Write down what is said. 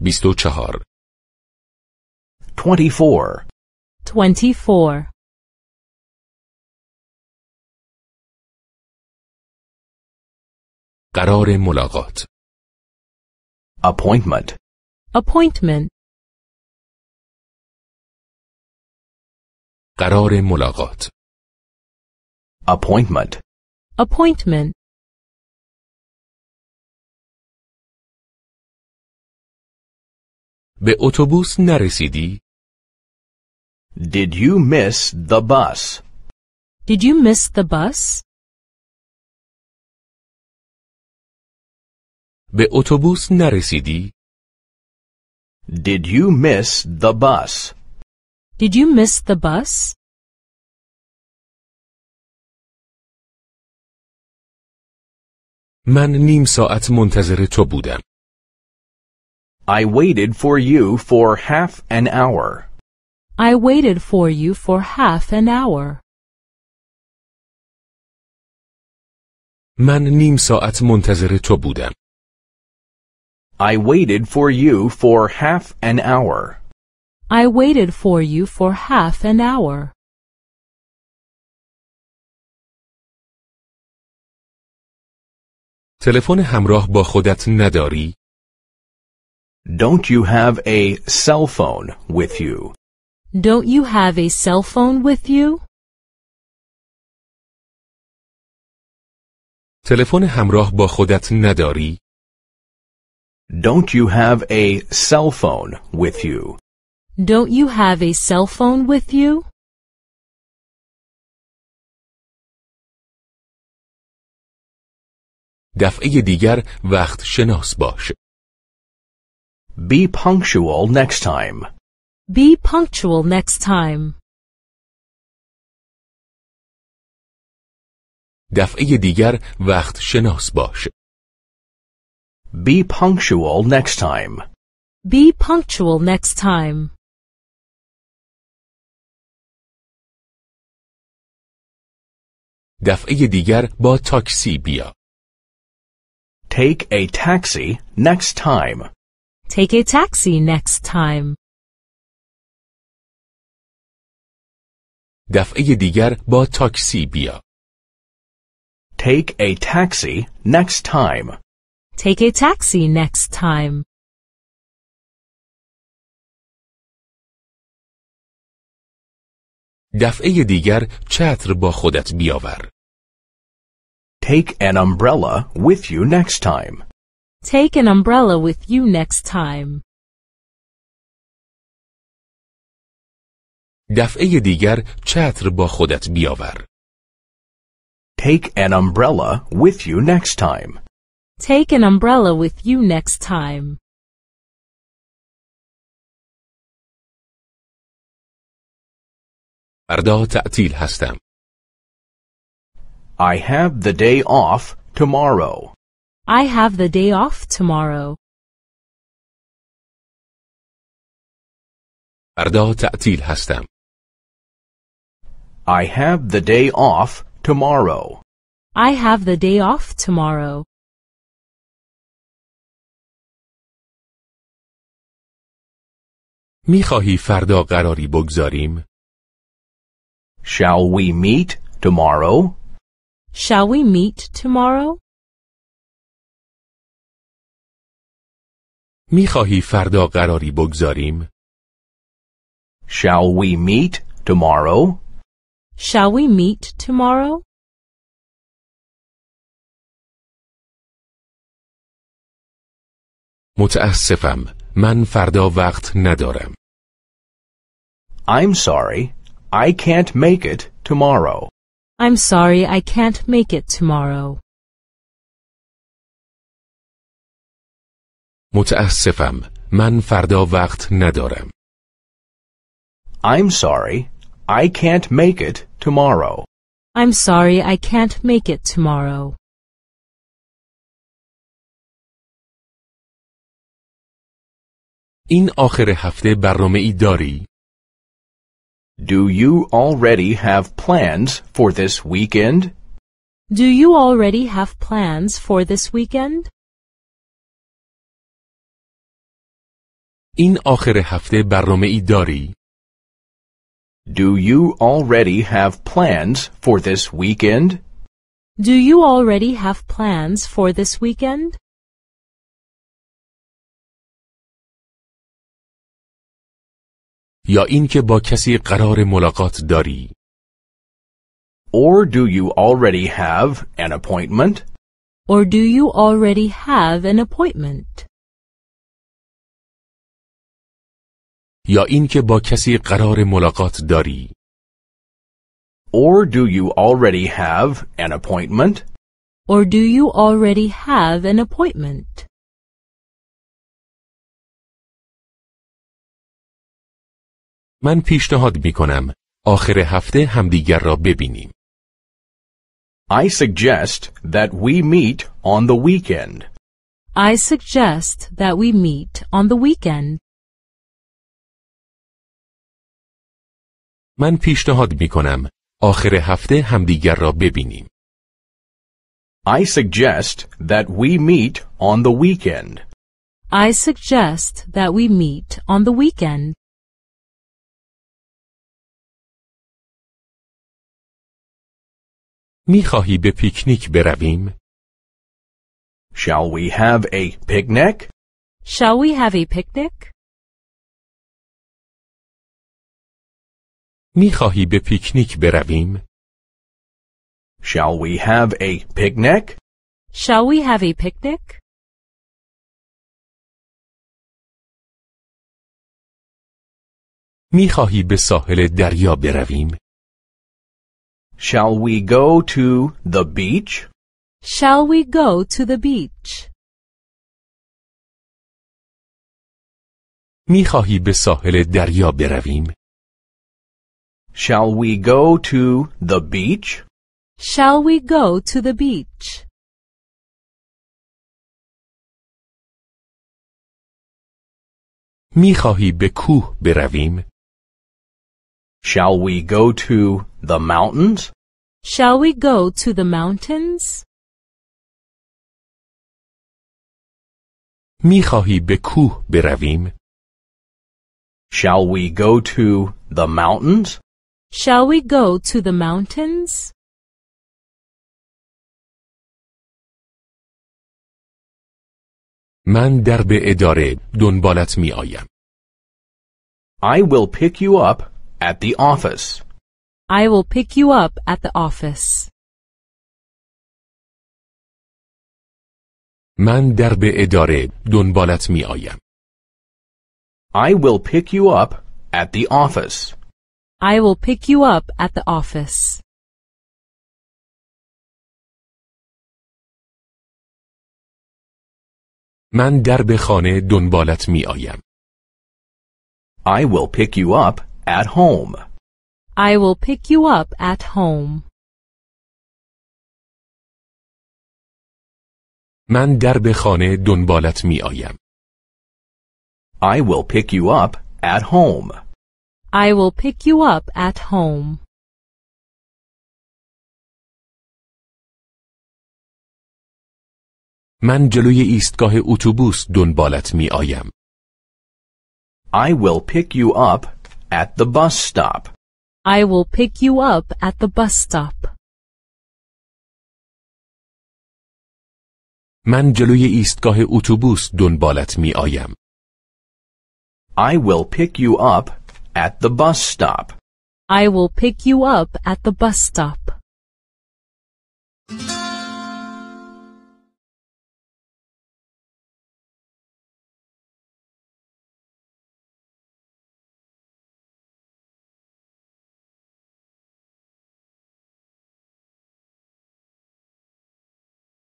24 24 24 قرار ملاقات appointment appointment قرار ملاقات appointment appointment به اتوبوس نرسیدی؟ Did you miss the bus? Did you miss the bus? به اتوبوس نرسیدی؟ Did you miss the bus? Did you miss the bus? من نیم ساعت منتظر تو بودم. I waited for you for half an hour. I waited for you for half an hour. من نیم ساعت منتظر تو بودم. I waited for you for half an hour. I waited for you for half an hour. تلفن همراه با خودت نداری؟ don't you have a cell phone with you? Don't you have a cell phone with you? تلفن همراه با خودت نداری؟ Don't you have a cell phone with you? Don't you have a cell phone with you? دفعه دیگر وقت شناس باش. Be punctual next time. Be punctual next time. دفعه دیگر وقت شناس باش. Be punctual next time. Be punctual next time. دفعه دیگر با تاکسی بیا. Take a taxi next time. Take a taxi next time. دفعه دیگر با تاکسی بیا. Take a taxi next time. Take a taxi next time. دفعه دیگر چتر با خودت بیاور. Take an umbrella with you next time. Take an umbrella with you next time. دفعه دیگر چتر با خودت بیاور. Take an umbrella with you next time. Take an umbrella with you next time. فردا تعطیل هستم. I have the day off tomorrow. I have the day off tomorrow. فردا تعطیل هستم. I have the day off tomorrow. I have the day off tomorrow. فردا قراری بگذاریم؟ Shall we meet tomorrow? Shall we meet tomorrow? می خواهی فردا قراری بگذاریم؟ Shall we meet tomorrow? Shall we meet tomorrow? متاسفم. من فردا وقت ندارم. I'm sorry. I can't make it tomorrow. I'm sorry I can't make it tomorrow. متاسفم من فردا وقت ندارم I'm sorry I can't make it tomorrow I'm sorry I can't make it tomorrow این آخر هفته برنامه ای داری؟ Do you already have plans for this weekend? Do you already have plans for this weekend? این آخر هفته برنامه ای داری؟ Do you already have plans for this weekend? Do you already have plans for this weekend? یا اینکه با کسی قرار ملاقات داری؟ Or do you already have an appointment? Or do you already have an appointment? یا اینکه با کسی قرار ملاقات داری Or do you already have an appointment? Or do you already have an appointment? من پیشنهاد می کنم آخر هفته همدیگر را ببینیم. I suggest that we meet on the weekend. I suggest that we meet on the weekend. من پیشنهاد می کنم آخر هفته همدیگر را ببینیم. I suggest that we meet on the weekend. I suggest that we meet on the weekend. می خواهی به پیکنیک برویم؟ Shall we have a picnic? Shall we have a picnic? میخواهی به پیکنیک برویم؟ Shall we have a picnic? Shall we have a picnic? میخواهی به ساحل دریا برویم؟ Shall we go to the beach? Shall we go to the beach? میخواهی به ساحل دریا برویم؟ Shall we go to the beach? Shall we go to the beach? میخواهی به کوه برویم؟ Shall we go to the mountains? Shall we go to the mountains? میخواهی به کوه برویم؟ Shall we go to the mountains? Shall we go to the mountains? من در به اداره دنبالت می آیم. I will pick you up at the office. I will pick you up at the office. من در به اداره دنبالت می آیم. I will pick you up at the office. I will pick you up at the office. من در به خانه دنبالت می آیم. I will pick you up at home. I will pick you up at home. من در به خانه دنبالت می آیم. I will pick you up at home. I will pick you up at home. من جلوی ایستگاه اتوبوس دنبالت می آیم. I will pick you up at the bus stop. I will pick you up at the bus stop. من جلوی ایستگاه اتوبوس دنبالت می آیم. I will pick you up at the bus stop. I will pick you up at the bus stop.